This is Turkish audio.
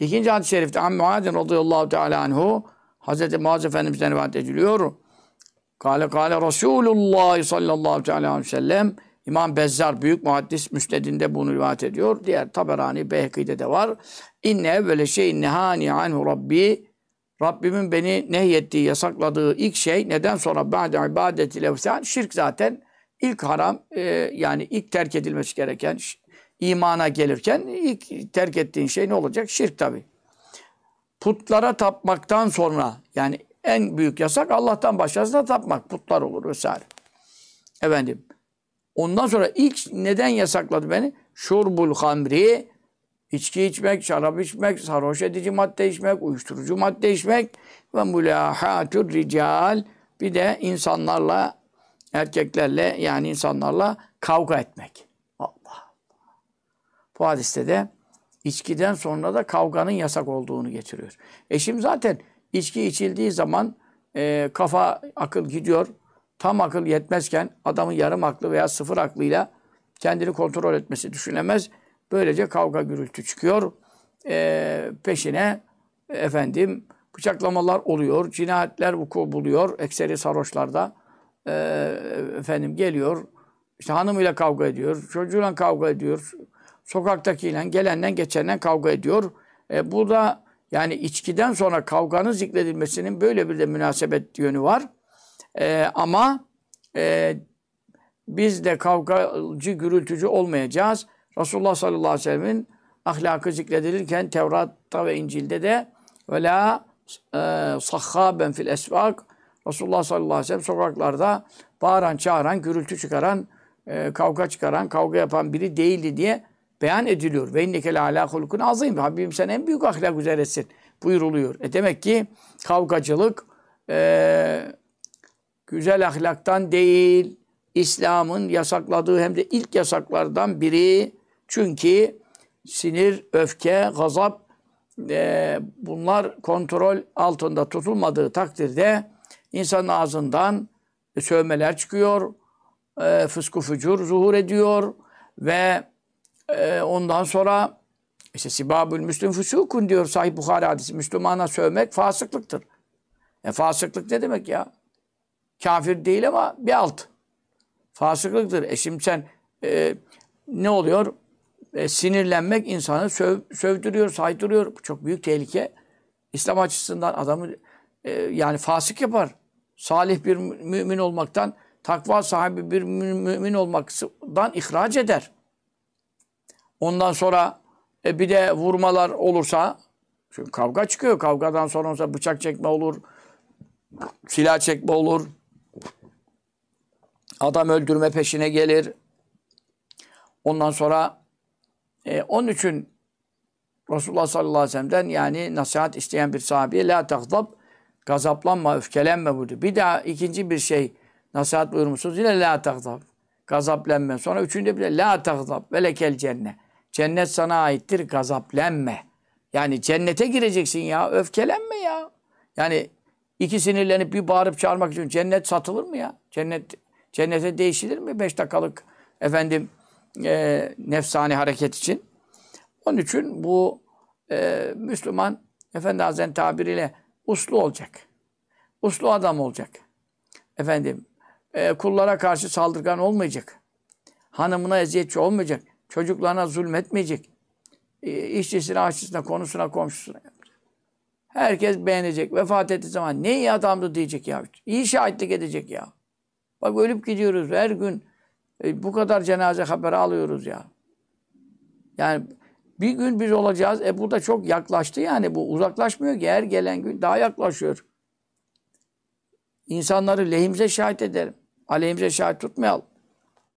İkinci hadis-i şerifte Amme Muaz'ın radıyallahu teala anhu Hazreti Muaz Efendimiz'den rivayet ediliyor. Kale kale Resulullah sallallahu teala aleyhi ve sellem İmam Bezzar büyük muhaddis müsnedinde bunu rivayet ediyor. Diğer Taberani Behki'de de var. İnne böyle şey nehani anhu Rabbi Rabbimin beni nehyettiği, yasakladığı ilk şey neden sonra ba'de ibadeti levsen şirk zaten ilk haram e, yani ilk terk edilmesi gereken imana gelirken ilk terk ettiğin şey ne olacak? Şirk tabi. Putlara tapmaktan sonra yani en büyük yasak Allah'tan başkasına tapmak. Putlar olur vesaire. Efendim. Ondan sonra ilk neden yasakladı beni? Şurbul hamri, içki içmek, şarap içmek, sarhoş edici madde içmek, uyuşturucu madde içmek ve mülahatür rical. Bir de insanlarla, erkeklerle yani insanlarla kavga etmek. Bu hadiste de içkiden sonra da kavganın yasak olduğunu getiriyor. Eşim zaten içki içildiği zaman e, kafa akıl gidiyor. Tam akıl yetmezken adamın yarım aklı veya sıfır aklıyla kendini kontrol etmesi düşünemez. Böylece kavga gürültü çıkıyor. E, peşine efendim bıçaklamalar oluyor. Cinayetler vuku buluyor. Ekseri sarhoşlarda e, efendim geliyor. İşte hanımıyla kavga ediyor, çocuğuyla kavga ediyor, Sokaktakiyle, gelenden, geçenden kavga ediyor. E, bu da yani içkiden sonra kavganın zikredilmesinin böyle bir de münasebet yönü var. E, ama e, biz de kavgacı, gürültücü olmayacağız. Resulullah sallallahu aleyhi ve sellemin ahlakı zikredilirken Tevrat'ta ve İncil'de de ve la e, sahhaben fil esvak Resulullah sallallahu aleyhi ve sellem sokaklarda bağıran, çağıran, gürültü çıkaran, e, kavga çıkaran, kavga yapan biri değildi diye beyan ediliyor. Ve inneke ala hulukun azim. Habibim sen en büyük ahlak üzeresin buyuruluyor. E demek ki kavgacılık e, güzel ahlaktan değil, İslam'ın yasakladığı hem de ilk yasaklardan biri. Çünkü sinir, öfke, gazap e, bunlar kontrol altında tutulmadığı takdirde insanın ağzından sövmeler çıkıyor, e, fısku fücur zuhur ediyor ve ee, ondan sonra işte sibabül müslüm fusukun diyor sahih Bukhari hadisi. Müslümana sövmek fasıklıktır. E fasıklık ne demek ya? Kafir değil ama bir alt. Fasıklıktır. E şimdi sen e, ne oluyor? E, sinirlenmek insanı söv, sövdürüyor, saydırıyor. Bu çok büyük tehlike. İslam açısından adamı e, yani fasık yapar. Salih bir mümin olmaktan, takva sahibi bir mümin olmaktan ihraç eder. Ondan sonra e, bir de vurmalar olursa çünkü kavga çıkıyor. Kavgadan sonra olsa bıçak çekme olur. Silah çekme olur. Adam öldürme peşine gelir. Ondan sonra e, onun için Resulullah sallallahu aleyhi ve sellem'den yani nasihat isteyen bir sahabeye la takzab gazaplanma, öfkelenme buyurdu. Bir daha ikinci bir şey nasihat buyurmuşsunuz yine la takzab gazaplenme. Sonra üçüncü bir de la takzab ve lekel cennet. Cennet sana aittir gazaplenme. Yani cennete gireceksin ya öfkelenme ya. Yani iki sinirlenip bir bağırıp çağırmak için cennet satılır mı ya? Cennet Cennete değişilir mi beş dakikalık efendim e, nefsani hareket için? Onun için bu e, Müslüman Efendi Hazretleri tabiriyle uslu olacak. Uslu adam olacak. Efendim e, kullara karşı saldırgan olmayacak. Hanımına eziyetçi olmayacak. Çocuklarına zulmetmeyecek. E, işçisine, aşçısına, konusuna, komşusuna. Herkes beğenecek. Vefat ettiği zaman ne iyi adamdı diyecek ya. İyi şahitlik edecek ya. Bak ölüp gidiyoruz her gün. E, bu kadar cenaze haberi alıyoruz ya. Yani bir gün biz olacağız. E bu da çok yaklaştı yani. Bu uzaklaşmıyor ki. Her gelen gün daha yaklaşıyor. İnsanları lehimize şahit ederim. Aleyhimize şahit tutmayalım.